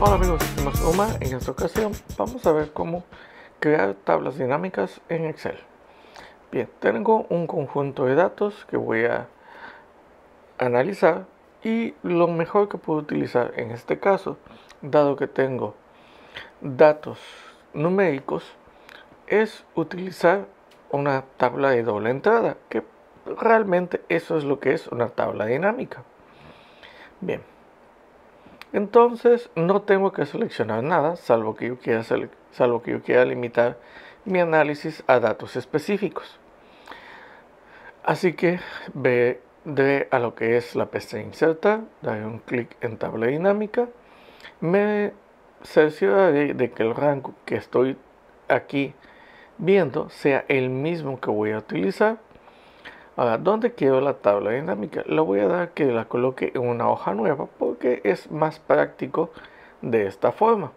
Hola amigos soy Omar. en esta ocasión vamos a ver cómo crear tablas dinámicas en Excel. Bien, tengo un conjunto de datos que voy a analizar y lo mejor que puedo utilizar en este caso, dado que tengo datos numéricos, es utilizar una tabla de doble entrada, que realmente eso es lo que es una tabla dinámica. Bien. Entonces no tengo que seleccionar nada, salvo que yo quiera, limitar mi análisis a datos específicos. Así que ve a lo que es la pestaña inserta, daré un clic en tabla dinámica, me cercioraré de que el rango que estoy aquí viendo sea el mismo que voy a utilizar Ahora, ¿dónde quiero la tabla dinámica? lo voy a dar que la coloque en una hoja nueva porque es más práctico de esta forma.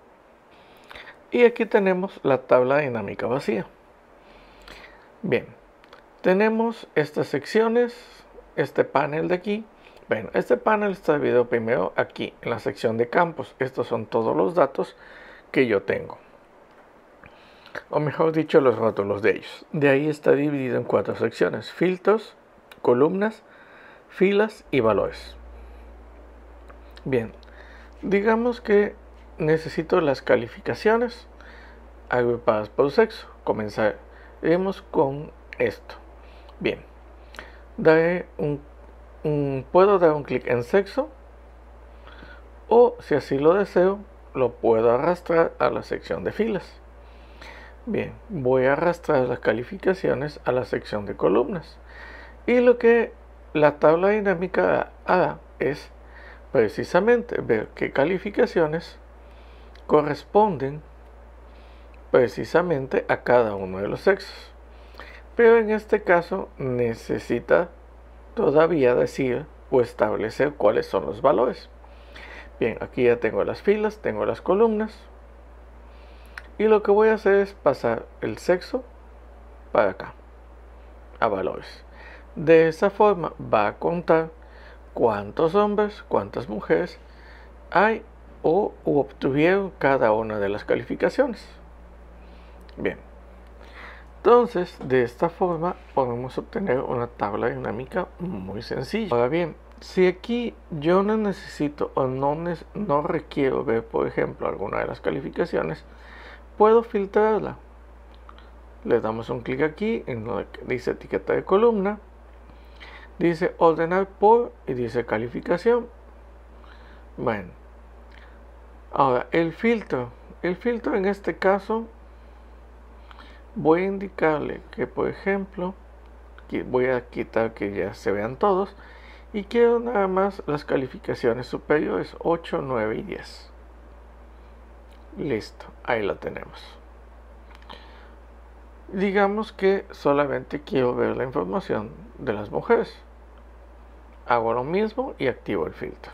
Y aquí tenemos la tabla dinámica vacía. Bien, tenemos estas secciones, este panel de aquí. Bueno, este panel está dividido primero aquí en la sección de campos. Estos son todos los datos que yo tengo. O mejor dicho, los rótulos de ellos. De ahí está dividido en cuatro secciones. Filtros, columnas, filas y valores. Bien, digamos que necesito las calificaciones agrupadas por sexo. Comenzaremos con esto. Bien, puedo dar un clic en sexo o si así lo deseo lo puedo arrastrar a la sección de filas. Bien, voy a arrastrar las calificaciones a la sección de columnas. Y lo que la tabla dinámica da es precisamente ver qué calificaciones corresponden precisamente a cada uno de los sexos. Pero en este caso necesita todavía decir o establecer cuáles son los valores. Bien, aquí ya tengo las filas, tengo las columnas. Y lo que voy a hacer es pasar el sexo para acá, a valores. De esa forma va a contar cuántos hombres, cuántas mujeres hay o obtuvieron cada una de las calificaciones. Bien, entonces de esta forma podemos obtener una tabla dinámica muy sencilla. Ahora bien, si aquí yo no necesito o no, no requiero ver, por ejemplo, alguna de las calificaciones, puedo filtrarla. Le damos un clic aquí en donde dice etiqueta de columna Dice ordenar por y dice calificación. Bueno. Ahora, el filtro. El filtro en este caso voy a indicarle que por ejemplo voy a quitar que ya se vean todos y quiero nada más las calificaciones superiores 8, 9 y 10 listo, ahí lo tenemos digamos que solamente quiero ver la información de las mujeres hago lo mismo y activo el filtro.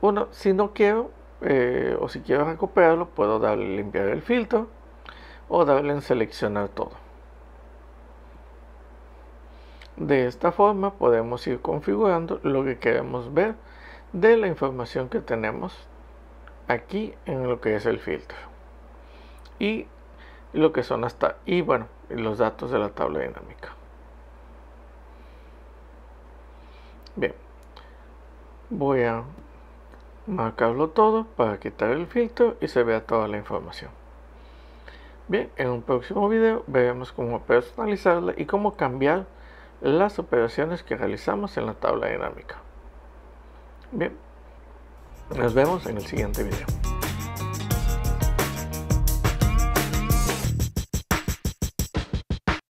Uno, si no quiero eh, o si quiero recuperarlo, puedo darle limpiar el filtro o darle en seleccionar todo. De esta forma podemos ir configurando lo que queremos ver de la información que tenemos aquí en lo que es el filtro y lo que son hasta y bueno los datos de la tabla dinámica. Bien, voy a marcarlo todo para quitar el filtro y se vea toda la información. Bien, en un próximo video veremos cómo personalizarla y cómo cambiar las operaciones que realizamos en la tabla dinámica. Bien, nos vemos en el siguiente video.